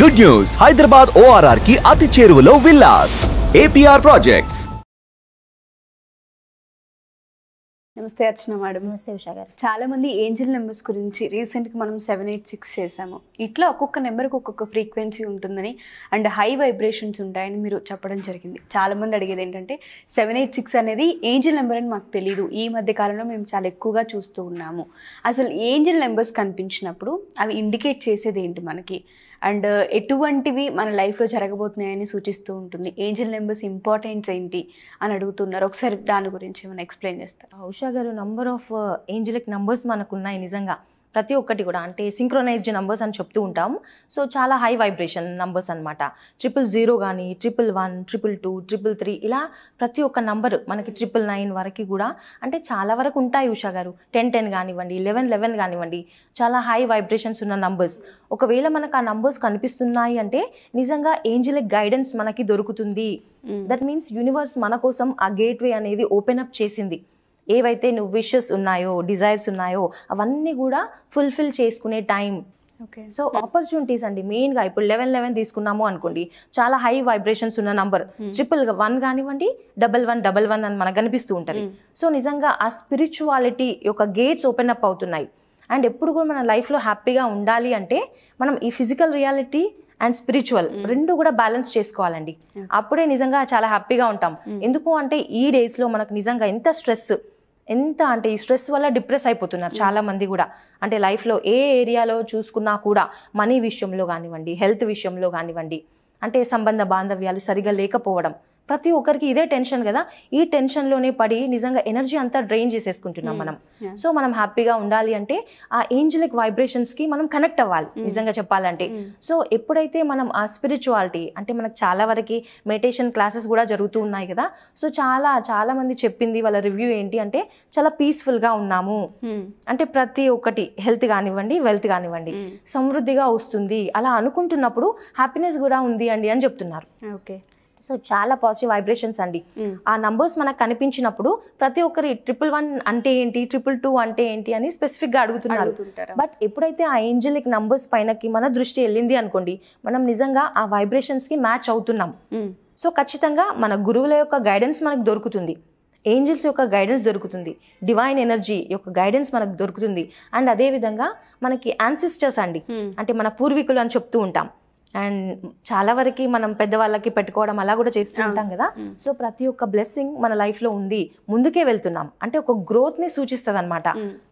Good news Hyderabad ORR కి అతి చేరువలో విల్లాస్ ఏపీఆర్ ప్రాజెక్ట్స్ నమస్తే అర్చన మేడం నమస్తే ఉషా గారు చాలా మంది ఏంజిల్ నెంబర్స్ గురించి రీసెంట్గా మనం సెవెన్ ఎయిట్ సిక్స్ చేసాము ఇట్లా ఒక్కొక్క నెంబర్కి ఒక్కొక్క ఫ్రీక్వెన్సీ ఉంటుందని అండ్ హై వైబ్రేషన్స్ ఉంటాయని మీరు చెప్పడం జరిగింది చాలా మంది అడిగేది ఏంటంటే సెవెన్ ఎయిట్ సిక్స్ అనేది ఏంజిల్ నెంబర్ అని మాకు తెలియదు ఈ మధ్య కాలంలో మేము చాలా ఎక్కువగా చూస్తూ ఉన్నాము అసలు ఏంజిల్ నెంబర్స్ కనిపించినప్పుడు అవి ఇండికేట్ చేసేది ఏంటి మనకి అండ్ ఎటువంటివి మన లైఫ్లో జరగబోతున్నాయని సూచిస్తూ ఉంటుంది ఏంజిల్ నెంబర్స్ ఇంపార్టెన్స్ ఏంటి అని అడుగుతున్నారు ఒకసారి దాని గురించి మనం ఎక్స్ప్లెయిన్ చేస్తారు ఉషా గారు నంబర్ ఆఫ్ ఏంజలిక్ నంబర్స్ మనకు ఉన్నాయి నిజంగా ప్రతి ఒక్కటి కూడా అంటే సింక్రోనైజ్డ్ నంబర్స్ అని చెప్తూ ఉంటాం సో చాలా హై వైబ్రేషన్ నంబర్స్ అనమాట ట్రిపుల్ జీరో కానీ triple one triple two triple three ఇలా ప్రతి ఒక్క నంబర్ మనకి ట్రిపుల్ నైన్ వరకు కూడా అంటే చాలా వరకు ఉంటాయి ఉషా గారు టెన్ టెన్ కానివ్వండి లెవెన్ లెవెన్ కానివ్వండి చాలా హై వైబ్రేషన్స్ ఉన్న నంబర్స్ ఒకవేళ మనకు ఆ నంబర్స్ కనిపిస్తున్నాయి అంటే నిజంగా ఏంజిలిక్ గైడెన్స్ మనకి దొరుకుతుంది దట్ మీన్స్ యూనివర్స్ మన కోసం ఆ గేట్వే అనేది ఓపెన్ అప్ చేసింది ఏవైతే నువ్వు విషెస్ ఉన్నాయో డిజైర్స్ ఉన్నాయో అవన్నీ కూడా ఫుల్ఫిల్ చేసుకునే టైం ఓకే సో ఆపర్చునిటీస్ అండి మెయిన్గా ఇప్పుడు లెవెన్ లెవెన్ తీసుకున్నాము అనుకోండి చాలా హై వైబ్రేషన్స్ ఉన్న నంబర్ ట్రిపుల్ వన్ కానివ్వండి డబల్ వన్ డబల్ వన్ అని మనకు కనిపిస్తూ ఉంటుంది సో hmm. నిజంగా ఆ స్పిరిచువాలిటీ యొక్క గేట్స్ ఓపెన్ అప్ అవుతున్నాయి అండ్ ఎప్పుడు కూడా మన లైఫ్లో హ్యాపీగా ఉండాలి అంటే మనం ఈ ఫిజికల్ రియాలిటీ అండ్ స్పిరిచువల్ రెండు కూడా బ్యాలెన్స్ చేసుకోవాలండి hmm. అప్పుడే నిజంగా చాలా హ్యాపీగా ఉంటాం hmm. ఎందుకు అంటే ఈ డేస్లో మనకు నిజంగా ఎంత స్ట్రెస్ ఎంత అంటే ఈ స్ట్రెస్ వల్ల డిప్రెస్ అయిపోతున్నారు చాలా మంది కూడా అంటే లైఫ్లో ఏ ఏరియాలో చూసుకున్నా కూడా మనీ విషయంలో కానివ్వండి హెల్త్ విషయంలో కానివ్వండి అంటే సంబంధ బాంధవ్యాలు సరిగా లేకపోవడం ప్రతి ఒక్కరికి ఇదే టెన్షన్ కదా ఈ టెన్షన్లోనే పడి నిజంగా ఎనర్జీ అంతా డ్రైన్ చేసేసుకుంటున్నాం hmm. మనం సో మనం హ్యాపీగా ఉండాలి అంటే ఆ ఏంజలిక్ వైబ్రేషన్స్కి మనం కనెక్ట్ అవ్వాలి hmm. నిజంగా చెప్పాలంటే hmm. సో ఎప్పుడైతే మనం ఆ స్పిరిచువాలిటీ అంటే మనకు చాలా వరకు మెడిటేషన్ క్లాసెస్ కూడా జరుగుతూ ఉన్నాయి కదా సో చాలా చాలా మంది చెప్పింది వాళ్ళ రివ్యూ ఏంటి అంటే చాలా పీస్ఫుల్గా ఉన్నాము అంటే ప్రతి ఒక్కటి హెల్త్ కానివ్వండి వెల్త్ కానివ్వండి సమృద్ధిగా వస్తుంది అలా అనుకుంటున్నప్పుడు హ్యాపీనెస్ కూడా ఉంది అండి అని చెప్తున్నారు ఓకే సో చాలా పాజిటివ్ వైబ్రేషన్స్ అండి hmm. ఆ నంబర్స్ మనకు కనిపించినప్పుడు ప్రతి ఒక్కరి ట్రిపుల్ వన్ అంటే ఏంటి ట్రిపుల్ టూ అంటే ఏంటి అని స్పెసిఫిక్ గా అడుగుతున్నారు బట్ ఎప్పుడైతే ఆ ఏంజలిక్ నంబర్స్ పైనకి మన దృష్టి వెళ్ళింది అనుకోండి మనం నిజంగా ఆ వైబ్రేషన్స్ కి మ్యాచ్ అవుతున్నాం hmm. సో ఖచ్చితంగా మన గురువుల యొక్క గైడెన్స్ మనకు దొరుకుతుంది ఏంజిల్స్ యొక్క గైడెన్స్ దొరుకుతుంది డివైన్ ఎనర్జీ యొక్క గైడెన్స్ మనకు దొరుకుతుంది అండ్ అదేవిధంగా మనకి యాన్సిస్టర్స్ అండి hmm. అంటే మన పూర్వీకులు అని చెప్తూ ఉంటాం అండ్ చాలా వరకు మనం పెద్దవాళ్ళకి పెట్టుకోవడం అలా కూడా చేస్తూ ఉంటాం కదా సో ప్రతి ఒక్క బ్లెస్సింగ్ మన లైఫ్లో ఉంది ముందుకే వెళ్తున్నాం అంటే ఒక గ్రోత్ని సూచిస్తుంది అనమాట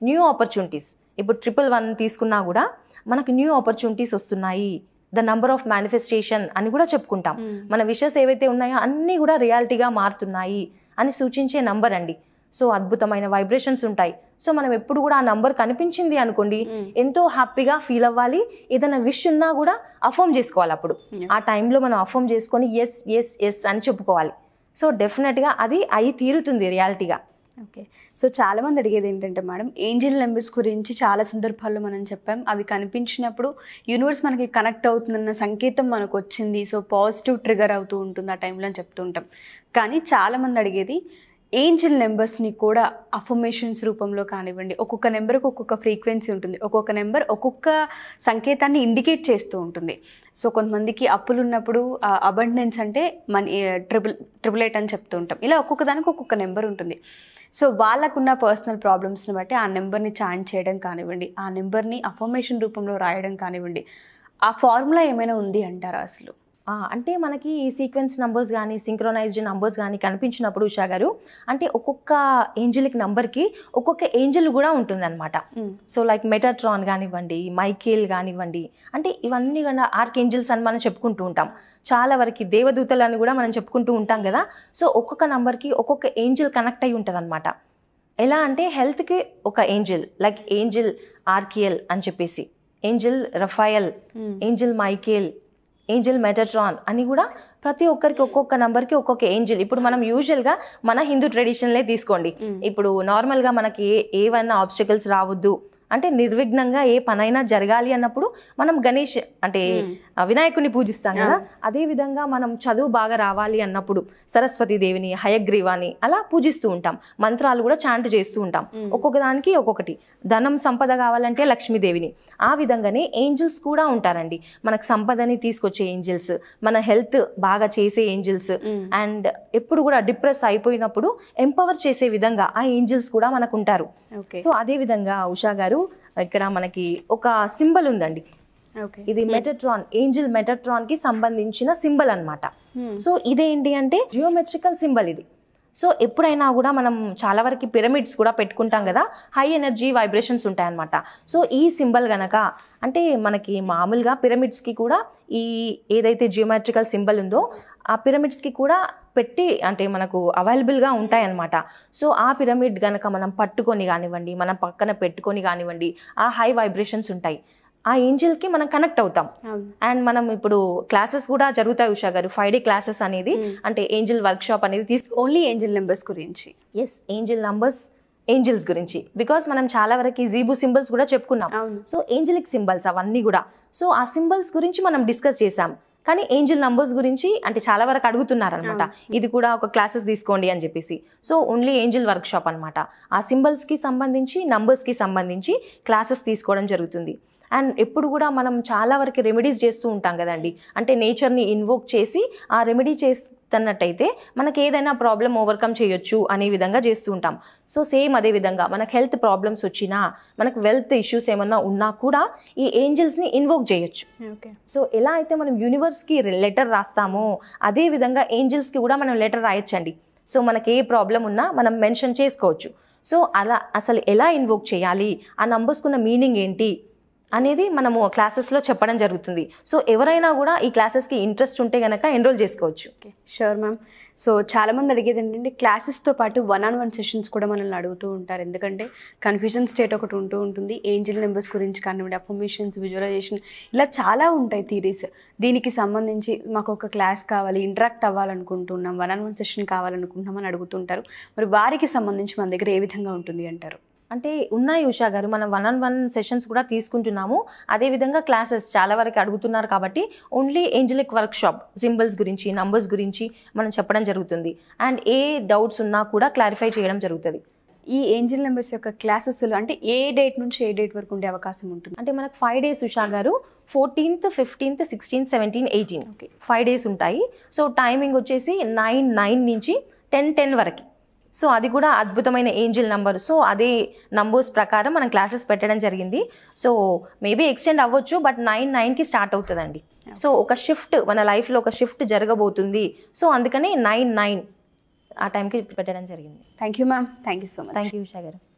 న్యూ ఆపర్చునిటీస్ ఇప్పుడు ట్రిపుల్ వన్ తీసుకున్నా కూడా మనకు న్యూ ఆపర్చునిటీస్ వస్తున్నాయి ద నంబర్ ఆఫ్ మేనిఫెస్టేషన్ అని కూడా చెప్పుకుంటాం మన విషెస్ ఏవైతే ఉన్నాయో అన్నీ కూడా రియాలిటీగా మారుతున్నాయి అని సూచించే నంబర్ అండి సో అద్భుతమైన వైబ్రేషన్స్ ఉంటాయి సో మనం ఎప్పుడు కూడా ఆ నంబర్ కనిపించింది అనుకోండి ఎంతో హ్యాపీగా ఫీల్ అవ్వాలి ఏదైనా విష్ ఉన్నా కూడా అఫర్మ్ చేసుకోవాలి అప్పుడు ఆ టైంలో మనం అఫామ్ చేసుకొని ఎస్ ఎస్ ఎస్ అని చెప్పుకోవాలి సో డెఫినెట్గా అది అయి తీరుతుంది రియాలిటీగా ఓకే సో చాలామంది అడిగేది ఏంటంటే మేడం ఏంజిల్ నెంబర్స్ గురించి చాలా సందర్భాల్లో మనం చెప్పాం అవి కనిపించినప్పుడు యూనివర్స్ మనకి కనెక్ట్ అవుతుందన్న సంకేతం మనకు వచ్చింది సో పాజిటివ్ ట్రిగర్ అవుతూ ఉంటుంది ఆ టైంలో అని చెప్తూ ఉంటాం కానీ చాలామంది అడిగేది ఏంజిల్ నెంబర్స్ని కూడా అఫర్మేషన్స్ రూపంలో కానివ్వండి ఒక్కొక్క నెంబర్కి ఒక్కొక్క ఫ్రీక్వెన్సీ ఉంటుంది ఒక్కొక్క నెంబర్ ఒక్కొక్క సంకేతాన్ని ఇండికేట్ చేస్తూ ఉంటుంది సో కొంతమందికి అప్పులు ఉన్నప్పుడు అబండెన్స్ అంటే మనీ ట్రిపుల్ ట్రిపుల్ ఎయిట్ అని చెప్తూ ఉంటాం ఇలా ఒక్కొక్క దానికి ఒక్కొక్క నెంబర్ ఉంటుంది సో వాళ్ళకున్న పర్సనల్ ప్రాబ్లమ్స్ని బట్టి ఆ నెంబర్ని చాయిన్ చేయడం కానివ్వండి ఆ నెంబర్ని అఫర్మేషన్ రూపంలో రాయడం కానివ్వండి ఆ ఫార్ములా ఏమైనా ఉంది అంటారా అసలు అంటే మనకి సీక్వెన్స్ నంబర్స్ కానీ సింక్రోనైజ్డ్ నంబర్స్ కానీ కనిపించినప్పుడు ఉషా గారు అంటే ఒక్కొక్క ఏంజలిక్ నంబర్కి ఒక్కొక్క ఏంజిల్ కూడా ఉంటుందన్నమాట సో లైక్ మెటాట్రాన్ కానివ్వండి మైకేల్ కానివ్వండి అంటే ఇవన్నీ కూడా ఆర్క్ ఏంజిల్స్ అని మనం చెప్పుకుంటూ ఉంటాం చాలా వరకు దేవదూతలు అని కూడా మనం చెప్పుకుంటూ ఉంటాం కదా సో ఒక్కొక్క నంబర్కి ఒక్కొక్క ఏంజిల్ కనెక్ట్ అయి ఉంటుంది అనమాట ఎలా అంటే హెల్త్కి ఒక ఏంజిల్ లైక్ ఏంజిల్ ఆర్కియల్ అని చెప్పేసి angel Raphael angel Michael angel Metatron అని కూడా ప్రతి ఒక్కరికి ఒక్కొక్క నంబర్కి ఒక్కొక్క ఏంజిల్ ఇప్పుడు మనం యూజువల్గా మన హిందూ ట్రెడిషన్లే తీసుకోండి ఇప్పుడు నార్మల్గా మనకి ఏవైనా ఆబ్స్టికల్స్ రావద్దు అంటే నిర్విఘ్నంగా ఏ పనైనా జరగాలి అన్నప్పుడు మనం గణేష్ అంటే వినాయకుని పూజిస్తాం కదా అదే విధంగా మనం చదువు బాగా రావాలి అన్నప్పుడు సరస్వతి దేవిని హయగ్రీవాని అలా పూజిస్తూ ఉంటాం మంత్రాలు కూడా చాంట్ చేస్తూ ఉంటాం ఒక్కొక్క దానికి ఒక్కొక్కటి ధనం సంపద కావాలంటే లక్ష్మీదేవిని ఆ విధంగానే ఏంజిల్స్ కూడా ఉంటారండి మనకు సంపదని తీసుకొచ్చే ఏంజిల్స్ మన హెల్త్ బాగా చేసే ఏంజిల్స్ అండ్ ఎప్పుడు కూడా డిప్రెస్ అయిపోయినప్పుడు ఎంపవర్ చేసే విధంగా ఆ ఏంజిల్స్ కూడా మనకు ఉంటారు సో అదే విధంగా ఉషా గారు ఇక్కడ మనకి ఒక సింబల్ ఉందండి ఇది మెటట్రాన్ ఏంజిల్ మెటట్రాన్ కి సంబంధించిన సింబల్ అనమాట సో ఇదేంటి అంటే జియోమెట్రికల్ సింబల్ ఇది సో ఎప్పుడైనా కూడా మనం చాలా వరకు పిరమిడ్స్ కూడా పెట్టుకుంటాం కదా హై ఎనర్జీ వైబ్రేషన్స్ ఉంటాయన్నమాట సో ఈ సింబల్ గనక అంటే మనకి మామూలుగా పిరమిడ్స్కి కూడా ఈ ఏదైతే జియోమెట్రికల్ సింబల్ ఉందో ఆ పిరమిడ్స్కి కూడా పెట్టి అంటే మనకు అవైలబుల్గా ఉంటాయన్నమాట సో ఆ పిరమిడ్ కనుక మనం పట్టుకొని కానివ్వండి మనం పక్కన పెట్టుకొని కానివ్వండి ఆ హై వైబ్రేషన్స్ ఉంటాయి ఆ ఏంజిల్కి మనం కనెక్ట్ అవుతాం అండ్ మనం ఇప్పుడు క్లాసెస్ కూడా జరుగుతాయి ఉషా గారు ఫైవ్ డే క్లాసెస్ అనేది అంటే ఏంజిల్ వర్క్ షాప్ అనేది తీసుకు ఓన్లీ ఏంజిల్ నెంబర్స్ గురించి ఎస్ ఏంజిల్ నంబర్స్ ఏంజిల్స్ గురించి బికాస్ మనం చాలా వరకు జీబు సింబల్స్ కూడా చెప్పుకున్నాం సో ఏంజిలిక్ సింబల్స్ అవన్నీ కూడా సో ఆ సింబల్స్ గురించి మనం డిస్కస్ చేసాం కానీ ఏంజిల్ నంబర్స్ గురించి అంటే చాలా వరకు అడుగుతున్నారు అనమాట ఇది కూడా ఒక క్లాసెస్ తీసుకోండి అని చెప్పేసి సో ఓన్లీ ఏంజిల్ వర్క్షాప్ అనమాట ఆ సింబల్స్కి సంబంధించి నంబర్స్కి సంబంధించి క్లాసెస్ తీసుకోవడం జరుగుతుంది అండ్ ఎప్పుడు కూడా మనం చాలా వరకు రెమెడీస్ చేస్తూ ఉంటాం కదండి అంటే నేచర్ని ఇన్వోక్ చేసి ఆ రెమెడీ చేస్తున్నట్టయితే మనకి ఏదైనా ప్రాబ్లం ఓవర్కమ్ చేయొచ్చు అనే విధంగా చేస్తూ ఉంటాం సో సేమ్ అదే విధంగా మనకు హెల్త్ ప్రాబ్లమ్స్ వచ్చినా మనకు వెల్త్ ఇష్యూస్ ఏమన్నా ఉన్నా కూడా ఈ ఏంజిల్స్ని ఇన్వోక్ చేయొచ్చు సో ఎలా అయితే మనం యూనివర్స్కి లెటర్ రాస్తామో అదే విధంగా ఏంజిల్స్కి కూడా మనం లెటర్ రాయొచ్చండి సో మనకి ఏ ప్రాబ్లం ఉన్నా మనం మెన్షన్ చేసుకోవచ్చు సో అలా అసలు ఎలా ఇన్వోక్ చేయాలి ఆ నంబర్స్కున్న మీనింగ్ ఏంటి అనేది మనము క్లాసెస్లో చెప్పడం జరుగుతుంది సో ఎవరైనా కూడా ఈ క్లాసెస్కి ఇంట్రెస్ట్ ఉంటే కనుక ఎన్రోల్ చేసుకోవచ్చు ఓకే షూర్ మ్యామ్ సో చాలామంది అడిగేది ఏంటంటే క్లాసెస్తో పాటు వన్ ఆన్ వన్ సెషన్స్ కూడా మనల్ని అడుగుతూ ఉంటారు ఎందుకంటే కన్ఫ్యూజన్ స్టేట్ ఒకటి ఉంటూ ఉంటుంది ఏంజిల్ నెంబర్స్ గురించి కానివ్వండి అఫర్మేషన్స్ విజువలైజేషన్ ఇలా చాలా ఉంటాయి థీరీస్ దీనికి సంబంధించి మాకు ఒక క్లాస్ కావాలి ఇంటరాక్ట్ అవ్వాలనుకుంటున్నాం వన్ ఆన్ వన్ సెషన్ కావాలనుకుంటున్నాం అని అడుగుతుంటారు మరి వారికి సంబంధించి మన దగ్గర ఏ విధంగా ఉంటుంది అంటారు అంటే ఉన్నాయి ఉషా గారు మనం వన్ ఆన్ వన్ సెషన్స్ కూడా తీసుకుంటున్నాము అదేవిధంగా క్లాసెస్ చాలా వరకు అడుగుతున్నారు కాబట్టి ఓన్లీ ఏంజలిక్ వర్క్షాప్ సింబల్స్ గురించి నంబర్స్ గురించి మనం చెప్పడం జరుగుతుంది అండ్ ఏ డౌట్స్ ఉన్నా కూడా క్లారిఫై చేయడం జరుగుతుంది ఈ ఏంజిల్ నెంబర్స్ యొక్క క్లాసెస్లో అంటే ఏ డేట్ నుంచి ఏ డేట్ వరకు ఉండే అవకాశం ఉంటుంది అంటే మనకు five days Usha garu fourteenth fifteenth sixteenth seventeen eighteen okay five days ఉంటాయి సో టైమింగ్ వచ్చేసి నైన్ నైన్ నుంచి టెన్ టెన్ వరకు సో అది కూడా అద్భుతమైన ఏంజిల్ నంబర్ సో అదే నంబర్స్ ప్రకారం మనం క్లాసెస్ పెట్టడం జరిగింది సో మేబీ ఎక్స్టెండ్ అవ్వచ్చు బట్ నైన్ నైన్కి స్టార్ట్ అవుతుందండి సో ఒక షిఫ్ట్ మన లైఫ్లో ఒక షిఫ్ట్ జరగబోతుంది సో అందుకని నైన్ నైన్ ఆ టైంకి పెట్టడం జరిగింది thank you ma'am thank you so much thank you Usha గారు